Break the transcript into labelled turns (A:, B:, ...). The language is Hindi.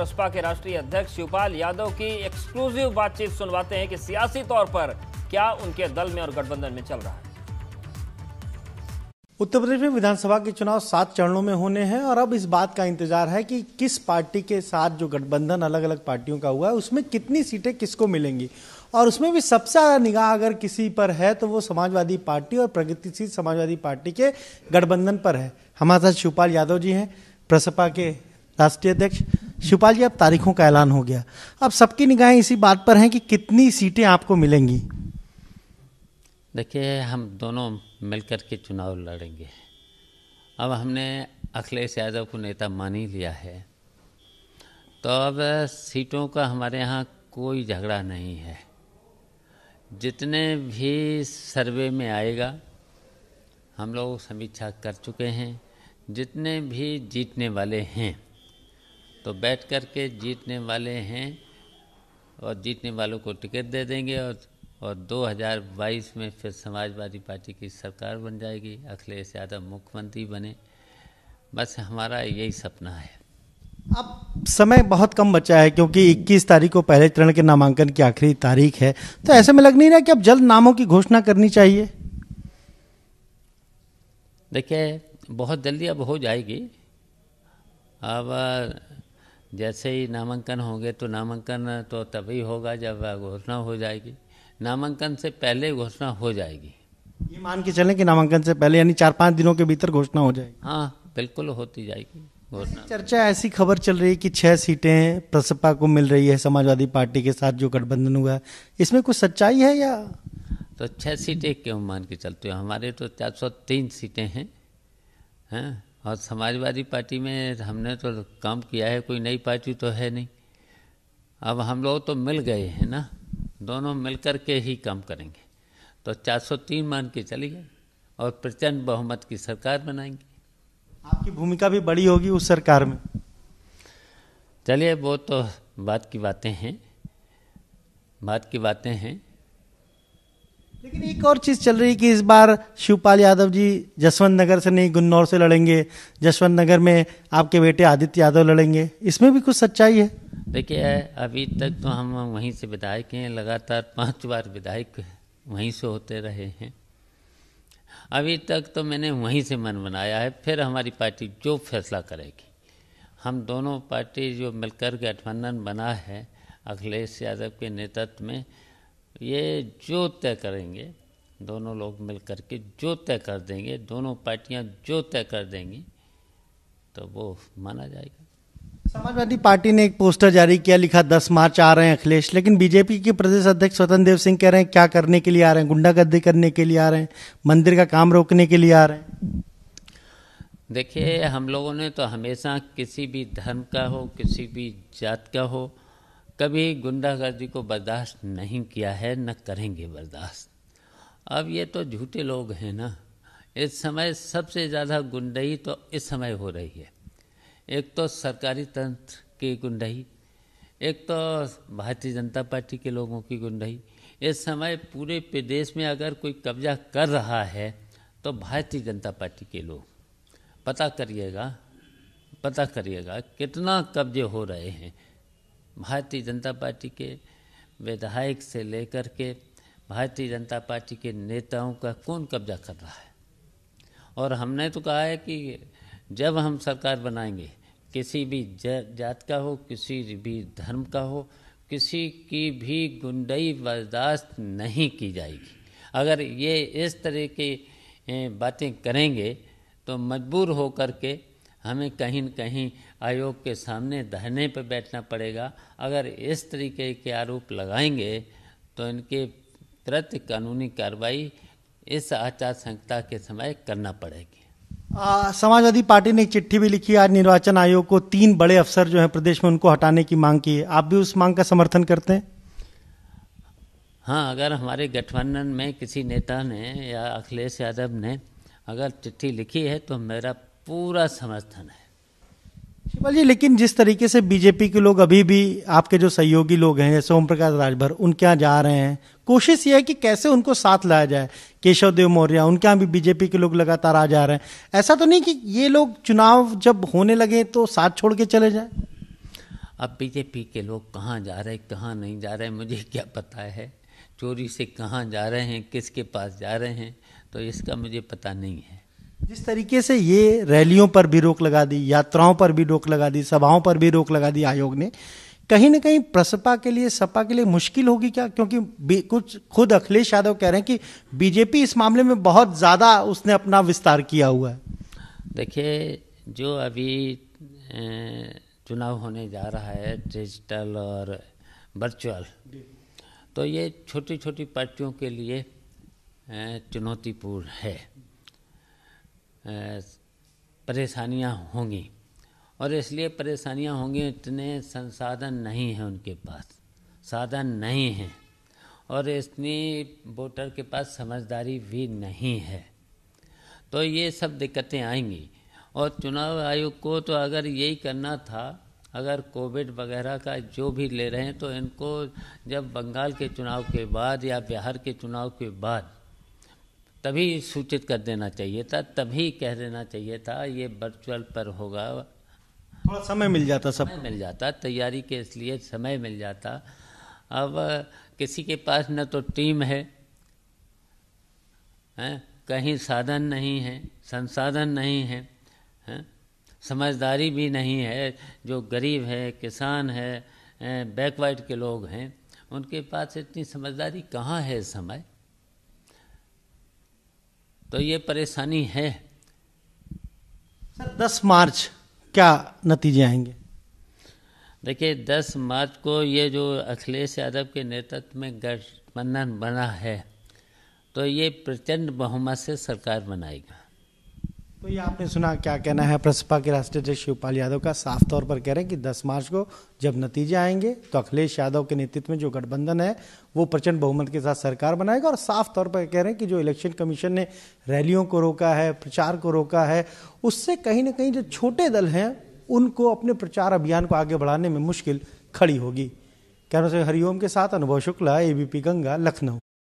A: बसपा के राष्ट्रीय अध्यक्ष शिवपाल यादव की एक्सक्लूसिव बातचीत सुनवाते हैं कि सियासी तौर पर क्या उनके दल में और गठबंधन में चल रहा है
B: उत्तर प्रदेश में विधानसभा के चुनाव सात चरणों में होने हैं और अब इस बात का इंतजार है कि किस पार्टी के साथ जो गठबंधन अलग अलग पार्टियों का हुआ है उसमें कितनी सीटें किसको मिलेंगी और उसमें भी सबसे ज़्यादा निगाह अगर किसी पर है तो वो समाजवादी पार्टी और प्रगतिशील समाजवादी पार्टी के गठबंधन पर है हमारे साथ शिवपाल यादव जी हैं प्रसपा के राष्ट्रीय अध्यक्ष शिवपाल जी अब तारीखों का ऐलान हो गया अब सबकी निगाहें इसी बात पर हैं कि कितनी सीटें आपको मिलेंगी
A: देखिए हम दोनों मिलकर के चुनाव लड़ेंगे अब हमने अखिलेश यादव को नेता मान ही लिया है तो अब सीटों का हमारे यहाँ कोई झगड़ा नहीं है जितने भी सर्वे में आएगा हम लोग समीक्षा कर चुके हैं जितने भी जीतने वाले हैं तो बैठ कर के जीतने वाले हैं और जीतने वालों को टिकट दे देंगे और और 2022 में फिर समाजवादी पार्टी की सरकार बन जाएगी अखिलेश यादव मुख्यमंत्री बने बस हमारा यही सपना है
B: अब समय बहुत कम बचा है क्योंकि 21 तारीख को पहले चरण के नामांकन की आखिरी तारीख है तो ऐसे में लग नहीं रहा कि अब जल्द नामों की घोषणा करनी चाहिए
A: देखिए बहुत जल्दी अब हो जाएगी अब जैसे ही नामांकन होंगे तो नामांकन तो तभी होगा जब घोषणा हो जाएगी नामांकन से पहले घोषणा हो जाएगी
B: ये मान के चलें कि नामांकन से पहले यानी चार पाँच दिनों के भीतर घोषणा हो जाएगी
A: हाँ बिल्कुल होती जाएगी घोषणा
B: चर्चा ऐसी खबर चल रही है कि छह सीटें प्रसपा को मिल रही है समाजवादी पार्टी के साथ जो गठबंधन हुआ इसमें कुछ सच्चाई है या
A: तो छह सीटें क्यों मान के चलते हो हमारे तो चार सौ तीन सीटें हैं हैं और समाजवादी पार्टी में हमने तो काम किया है कोई नई पार्टी तो है नहीं अब हम लोग तो मिल गए हैं ना दोनों मिल कर के ही काम करेंगे तो 403 मान के चलिए और प्रचंड बहुमत की सरकार
B: बनाएंगे आपकी भूमिका भी बड़ी होगी उस सरकार में चलिए
A: वो तो बात की बातें हैं बात की बातें हैं
B: लेकिन एक और चीज़ चल रही है कि इस बार शिवपाल यादव जी जसवंत नगर से नहीं गुन्नौर से लड़ेंगे जसवंत नगर में आपके बेटे आदित्य यादव लड़ेंगे इसमें भी कुछ सच्चाई है
A: देखिए अभी तक तो हम वहीं से विधायक हैं लगातार पांच बार विधायक वहीं से होते रहे हैं अभी तक तो मैंने वहीं से मन बनाया है फिर हमारी पार्टी जो फैसला करेगी हम दोनों पार्टी जो मिलकर गठबंधन बना है अखिलेश यादव के नेतृत्व में ये जो तय करेंगे दोनों लोग मिल कर के जो तय कर देंगे दोनों पार्टियां जो तय कर देंगी तो वो माना जाएगा
B: समाजवादी पार्टी ने एक पोस्टर जारी किया लिखा दस मार्च आ रहे हैं अखिलेश लेकिन बीजेपी के प्रदेश अध्यक्ष स्वतंत्र देव सिंह कह रहे हैं क्या करने के लिए आ रहे हैं गुंडागर्दी करने के लिए आ रहे हैं मंदिर का काम रोकने के लिए आ रहे हैं
A: देखिए हम लोगों ने तो हमेशा किसी भी धर्म का हो किसी भी जात का हो कभी गुंडागर्दी को बर्दाश्त नहीं किया है न करेंगे बर्दाश्त अब ये तो झूठे लोग हैं ना इस समय सबसे ज़्यादा गुंडई तो इस समय हो रही है एक तो सरकारी तंत्र की गुंडई एक तो भारतीय जनता पार्टी के लोगों की गुंडई इस समय पूरे प्रदेश में अगर कोई कब्जा कर रहा है तो भारतीय जनता पार्टी के लोग पता करिएगा पता करिएगा कितना कब्जे हो रहे हैं भारतीय जनता पार्टी के विधायक से लेकर के भारतीय जनता पार्टी के नेताओं का कौन कब्जा कर रहा है और हमने तो कहा है कि जब हम सरकार बनाएंगे किसी भी जात का हो किसी भी धर्म का हो किसी की भी गुंडई बर्दाश्त नहीं की जाएगी अगर ये इस तरह की बातें करेंगे तो मजबूर होकर के हमें कहीं न कहीं आयोग के सामने धरने पर बैठना पड़ेगा अगर इस तरीके के आरोप लगाएंगे तो इनके तुरंत कानूनी कार्रवाई इस आचार संहिता के समय करना पड़ेगी
B: समाजवादी पार्टी ने एक चिट्ठी भी लिखी आज निर्वाचन आयोग को तीन बड़े अफसर जो है प्रदेश में उनको हटाने की मांग की है आप भी उस मांग का समर्थन करते हैं
A: हाँ अगर हमारे गठबंधन में किसी नेता ने या अखिलेश यादव ने अगर चिट्ठी लिखी है तो मेरा पूरा समर्थन है
B: शिवल जी लेकिन जिस तरीके से बीजेपी के लोग अभी भी आपके जो सहयोगी लोग हैं जैसे ओम प्रकाश राजभर उनके यहाँ जा रहे हैं कोशिश ये है कि कैसे उनको साथ लाया जाए केशव देव मौर्य उनके यहाँ भी बीजेपी के लोग लगातार आ जा रहे हैं ऐसा तो नहीं कि ये लोग चुनाव जब होने लगे तो साथ छोड़ के चले जाए
A: अब बीजेपी के लोग कहाँ जा रहे हैं कहाँ नहीं जा रहे मुझे क्या पता है चोरी से कहाँ जा रहे हैं किसके पास जा रहे हैं तो इसका मुझे पता नहीं है
B: जिस तरीके से ये रैलियों पर भी रोक लगा दी यात्राओं पर भी रोक लगा दी सभाओं पर भी रोक लगा दी आयोग ने कहीं ना कहीं प्रसपा के लिए सपा के लिए मुश्किल होगी क्या क्योंकि कुछ खुद अखिलेश यादव कह रहे हैं कि बीजेपी इस मामले में बहुत ज़्यादा उसने अपना विस्तार किया हुआ है
A: देखिए जो अभी चुनाव होने जा रहा है डिजिटल और वर्चुअल तो ये छोटी छोटी पार्टियों के लिए चुनौतीपूर्ण है परेशानियां होंगी और इसलिए परेशानियां होंगी इतने संसाधन नहीं हैं उनके पास साधन नहीं हैं और इतनी वोटर के पास समझदारी भी नहीं है तो ये सब दिक्कतें आएंगी और चुनाव आयोग को तो अगर यही करना था अगर कोविड वगैरह का जो भी ले रहे हैं तो इनको जब बंगाल के चुनाव के बाद या बिहार के चुनाव के बाद तभी सूचित कर देना चाहिए था तभी कह देना चाहिए था ये वर्चुअल पर होगा थोड़ा समय मिल जाता सब समय मिल जाता तैयारी के इसलिए समय मिल जाता अब किसी के पास न तो टीम है हैं कहीं साधन नहीं है संसाधन नहीं है हैं समझदारी भी नहीं है जो गरीब है किसान है बैकवर्ड के लोग हैं उनके पास इतनी समझदारी कहाँ है समय तो ये परेशानी है
B: दस मार्च क्या नतीजे आएंगे
A: देखिए दस मार्च को ये जो अखिलेश यादव के नेतृत्व में गठबंधन बना है तो ये प्रचंड बहुमत से सरकार बनाएगा
B: तो ये आपने सुना क्या कहना है प्रसपा के राष्ट्रीय अध्यक्ष शिवपाल यादव का साफ तौर पर कह रहे हैं कि 10 मार्च को जब नतीजे आएंगे तो अखिलेश यादव के नेतृत्व में जो गठबंधन है वो प्रचंड बहुमत के साथ सरकार बनाएगा और साफ तौर पर कह रहे हैं कि जो इलेक्शन कमीशन ने रैलियों को रोका है प्रचार को रोका है उससे कहीं ना कहीं जो छोटे दल हैं उनको अपने प्रचार अभियान को आगे बढ़ाने में मुश्किल खड़ी होगी कैमरा से हरिओम के साथ अनुभव शुक्ला एबीपी गंगा लखनऊ